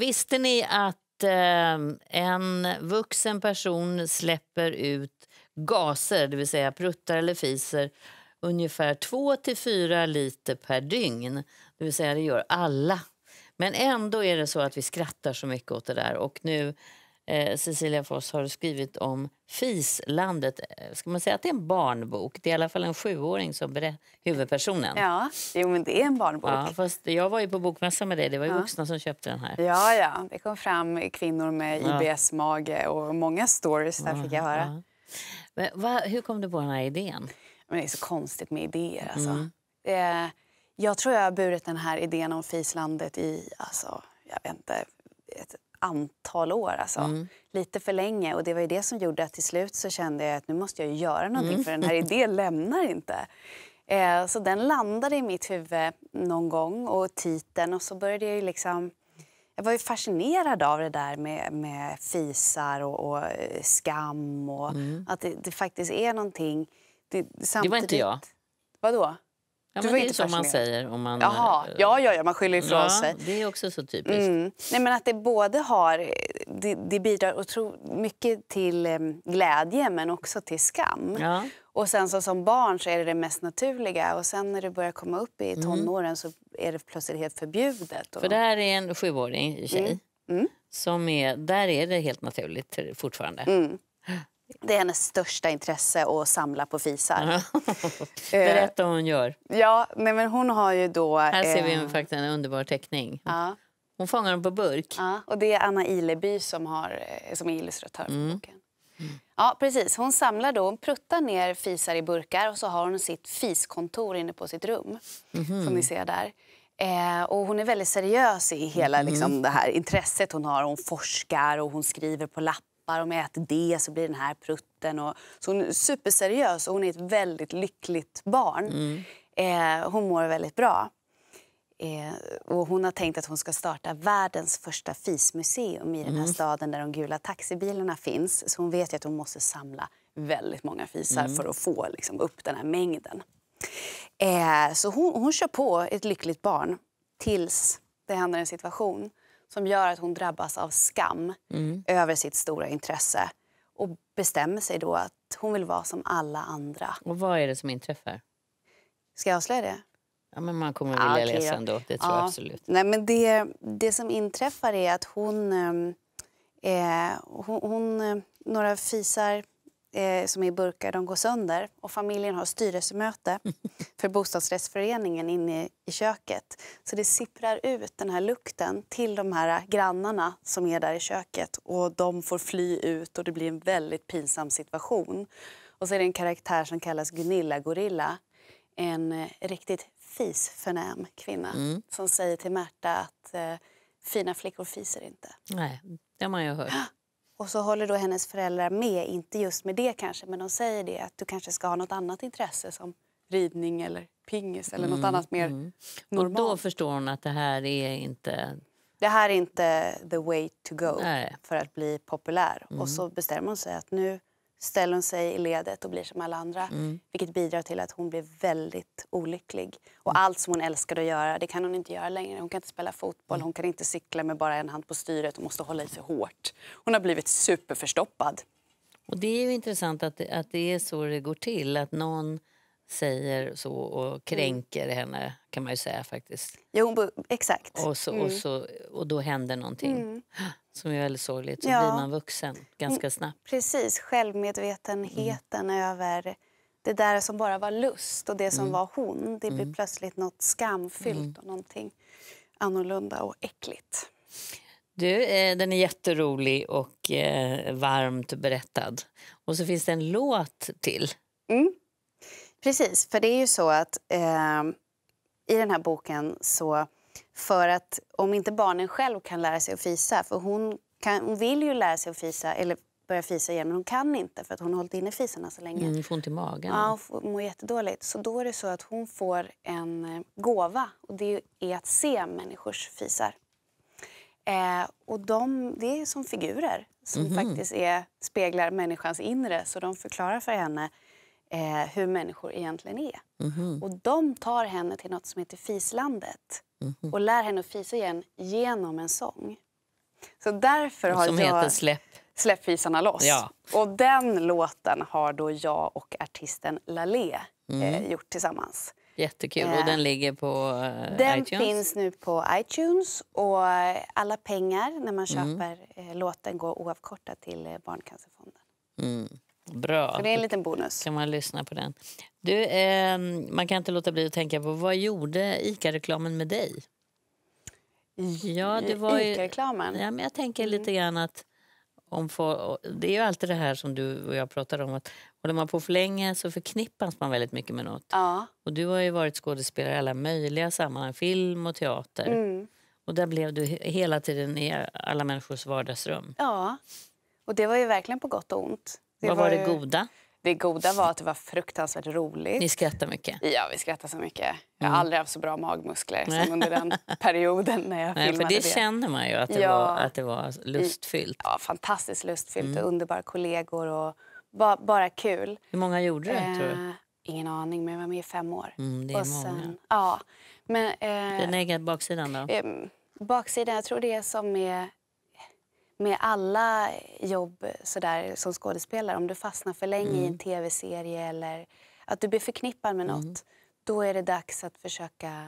Visste ni att eh, en vuxen person släpper ut gaser, det vill säga pruttar eller fiser ungefär 2-4 liter per dygn? Det vill säga, det gör alla. Men ändå är det så att vi skrattar så mycket åt det där. Och nu eh, Cecilia Foss har skrivit om Fislandet. Eh, ska man säga att det är en barnbok? Det är i alla fall en sjuåring som är huvudpersonen. Ja, jo, men det är en barnbok. Ja, fast jag var ju på bokmässan med dig, det var ju ja. vuxna som köpte den här. Ja, ja, det kom fram kvinnor med IBS-mage och många stories där ja, fick jag höra. Ja. Va, hur kom du på den här idén? Men det är så konstigt med idéer alltså. Mm. Eh, jag tror jag har burit den här idén om Fislandet i, alltså, jag vet inte, ett antal år. Alltså. Mm. Lite för länge. Och Det var det som gjorde att till slut så kände jag att nu måste jag göra någonting mm. för den här idén lämnar inte. Eh, så den landade i mitt huvud någon gång och titeln och så började jag liksom... Jag var fascinerad av det där med, med fisar och, och eh, skam och mm. att det, det, faktiskt är någonting... Det, det var inte jag. Vadå? Ja, men det är så man säger. Om man, Jaha, ja, eh, ja, ja, man skyller ifrån ja, sig. Det är också så typiskt. Mm. Nej, men att det både har... Det, det bidrar mycket till ehm, glädje men också till skam. Ja. Och sen så som barn så är det det mest naturliga och sen när du börjar komma upp i mm. tonåren mm. så är det plötsligt helt förbjudet. Och... För det här är en sjuårig tjej. Mm. mm. Som är, där är det helt naturligt fortfarande. Mm. Det är hennes största intresse att samla på fisar. Eh, Berätta vad hon gör. Ja, nej, men hon har ju då... Här ser vi en, eh, faktiskt en underbar teckning. Ja. Hon fångar dem på burk. Ja, och det är Anna Ileby som, har, eh, som är illustratör för mm. boken. Mm. Ja, precis. Hon samlar då, hon pruttar ner fisar i burkar och så har hon sitt fiskontor inne på sitt rum. Mm Som ni ser där. och hon är väldigt seriös i hela mhm. liksom, det här intresset hon har. Hon forskar och hon skriver på lappar proppar, om jag äter det så blir den här prutten. Och, så hon är superseriös och hon är ett väldigt lyckligt barn. Mm. Eh, hon mår väldigt bra. Eh, och hon har tänkt att hon ska starta världens första fismuseum i den här mm. staden där de gula taxibilarna finns. Så hon vet att hon måste samla väldigt många fisar mm. för att få liksom, upp den här mängden. Eh, så hon, hon kör på ett lyckligt barn tills det händer en situation som gör att hon drabbas av skam mm. över sitt stora intresse och bestämmer sig då att hon vill vara som alla andra. Och vad är det som inträffar? Ska jag avslöja det? Ja, men man kommer ah, vilja ah, okay, läsa ändå, det tror ja. jag absolut. Nej, men det, det som inträffar är att hon, eh, eh hon, hon eh, Några fisar eh, som är i burkar de går sönder och familjen har styrelsemöte för bostadsrättsföreningen inne i köket. Så det sipprar ut den här lukten till de här grannarna som är där i köket och de får fly ut och det blir en väldigt pinsam situation. Och så är det en karaktär som kallas Gunilla Gorilla, en eh, riktigt fisförnäm kvinna mm. som säger till Märta att eh, fina flickor fiser inte. Nej, det har man ju hört. Och så håller då hennes föräldrar med, inte just med det kanske, men de säger det att du kanske ska ha något annat intresse som ridning eller pingis eller mm. något annat mer mm. normalt. Och då förstår hon att det här är inte... Det här är inte the way to go Nej. för att bli populär. Mm. Och så bestämmer hon sig att nu ställer hon sig i ledet och blir som alla andra. Mm. Vilket bidrar till att hon blir väldigt olycklig. Och mm. allt som hon älskade att göra, det kan hon inte göra längre. Hon kan inte spela fotboll, mm. hon kan inte cykla med bara en hand på styret. Hon måste hålla i sig hårt. Hon har blivit superförstoppad. Och det är ju intressant att, att det är så det går till. Att någon säger så och mm. kränker mm. henne, kan man ju säga. faktiskt. Jo, exakt. Och, så, mm. och, så, och då händer någonting mm. som är väldigt sorgligt. Så ja. blir man vuxen ganska mm. snabbt. Precis, självmedvetenheten mm. över det där som bara var lust och det som var hon. Det blir plötsligt något skamfyllt och någonting annorlunda och äckligt. Du, eh, den är jätterolig och eh, varmt berättad. Och så finns det en låt till. Mm. Precis, för det är ju så att eh, i den här boken så... För att om inte barnen själv kan lära sig att fisa, för hon, kan, hon vill ju lära sig att fisa, eller börja fisa igen, men hon kan inte för att hon har hållit inne fisarna så länge. Mm, får ont i magen. Ja, hon mår jättedåligt. Så då är det så att hon får en eh, gåva och det är att se människors fisar. Eh, och de, det är som figurer som mm -hmm. faktiskt är, speglar människans inre så de förklarar för henne eh, hur människor egentligen är. Mm -hmm. Och de tar henne till nåt som heter Fislandet mm -hmm. och lär henne att fisa igen genom en sång. Så därför har som jag... heter Släpp. Släpp fisarna loss. Ja. Och den låten har då jag och artisten Laleh eh, mm. eh, gjort tillsammans. Jättekul. Och eh, den ligger på eh, den iTunes? Den finns nu på iTunes. Och eh, alla pengar när man mm. köper mm. eh, låten går oavkortat till Barncancerfonden. Mm. Bra. Så det är en liten bonus. kan man lyssna på den. Du, eh, man kan inte låta bli att tänka på vad gjorde ICA-reklamen med dig? Ja, det var ju, ICA-reklamen? Ja, men jag tänker mm. lite grann att om få, det är ju alltid det här som du och jag pratar om. att Håller man på för länge så förknippas man väldigt mycket med något. Ja. Och du har ju varit skådespelare i alla möjliga sammanhang, film och teater. Mm. Och där blev du hela tiden i alla människors vardagsrum. Ja, och det var ju verkligen på gott och ont. Det Vad var, var det goda? Det goda var att det var fruktansvärt roligt. Ni skrattar mycket? Ja, vi skrattar så mycket. Jag har mm. aldrig haft så bra magmuskler som under den perioden när jag Nej, filmade för det. Det känner man ju att det, ja. var, att det var lustfyllt. Ja, fantastiskt lustfyllt mm. och underbara kollegor och ba, bara kul. Hur många gjorde du? Eh, tror du? Ingen aning, men jag var med i fem år. Mm, det är och sen, många. Ja, men, eh, Den ägga baksidan då? Eh, baksidan, jag tror det är som är med alla jobb sådär, som skådespelare, om du fastnar för länge mm. i en tv-serie eller att du blir förknippad med nåt, mm. då är det dags att försöka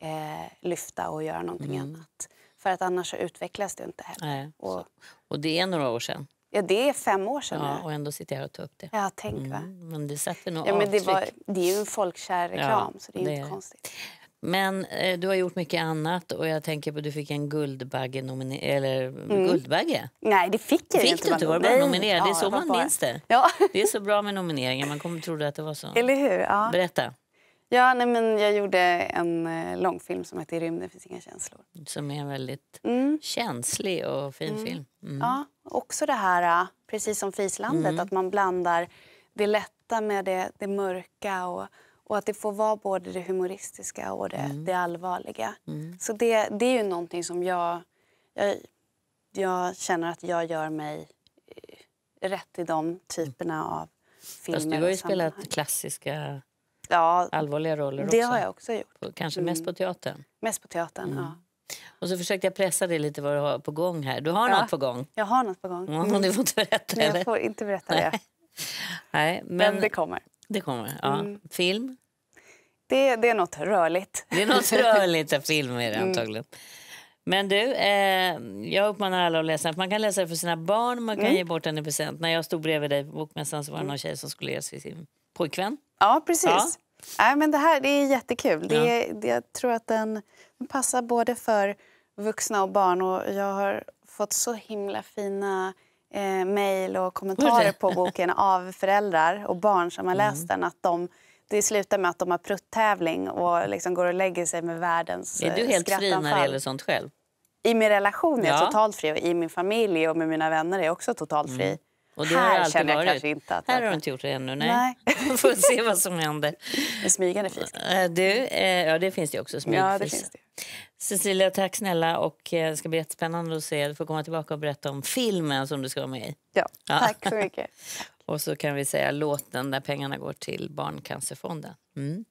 eh, lyfta och göra någonting mm. annat. För att annars utvecklas du inte heller. Nej, och, och, det är några år sedan. Ja, det är fem år sedan ja, nu. Och ändå sitter jag och tar upp det. Ja, tänk va. Mm, men det sätter nog ja, men det, var, det är ju en folkkär reklam, ja, så det är det inte är. konstigt. Men eh, du har gjort mycket annat och jag tänker på du fick en Guldbagge eller mm. Guldbagge. Nej, det fick jag fick inte. du inte? bara nominerad? det är så man minns det. Ja. det är så bra med nomineringar, man kommer trodde att det var så. Eller hur? Ja. Berätta. Ja, nej, men jag gjorde en eh, långfilm som heter I rymden finns inga känslor. Som är en väldigt mm. känslig och fin mm. film. Mm. Ja, också det här, eh, precis som Fislandet, mm. att man blandar det lätta med det, det mörka och och att det får vara både det humoristiska och det, mm. det allvarliga. Mm. Så det, det är ju någonting som jag, jag, jag känner att jag gör mig eh, rätt i de typerna mm. av filmer. Fast du har ju spelat klassiska ja, allvarliga roller också. Det har jag också gjort. Kanske mest mm. på teatern? Mest på teatern, mm. ja. Och så försökte jag pressa dig lite vad du har på gång här. Du har ja, något på gång? Jag har något på gång. Mm. Du får inte berätta det? Jag får inte berätta det. Nej, men, men det kommer. Det kommer, ja. Mm. Film? Det, det är nåt rörligt. Det är något rörligt av filmer mm. antagligen. Mm. Men du, eh, jag uppmanar alla att läsa Man kan läsa det för sina barn, man kan mm. ge bort den i present. När jag stod bredvid dig på bokmässan så var det någon tjej som skulle ge sig sin pojkvän. Ja, precis. Ja. Nej, men det här det är jättekul. Det, ja. det, jag tror att den, den passar både för vuxna och barn. Och jag har fått så himla fina eh, mejl och kommentarer på boken av föräldrar och barn som har mm. läst mm. den. Att de det slutar med att de har pruttävling och liksom går och lägger sig med världens Är du eh, helt fri när det gäller sånt själv? I min relation är jag ja. totalt fri och i min familj och med mina vänner är jag också totalt fri. Mm. Och det här känner jag varit. kanske inte att... Här har du inte gjort det ännu, nej. nej. Får se vad som händer. En smygande fis. Eh, du, eh, ja det finns det också, smygfis. Ja, det finns det. Cecilia, tack snälla. Och eh, det ska bli jättespännande att se. Du får komma tillbaka och berätta om filmen som du ska vara med i. Ja, ja. tack så mycket. och så kan vi säga låten där pengarna går till Barncancerfonden. Mm.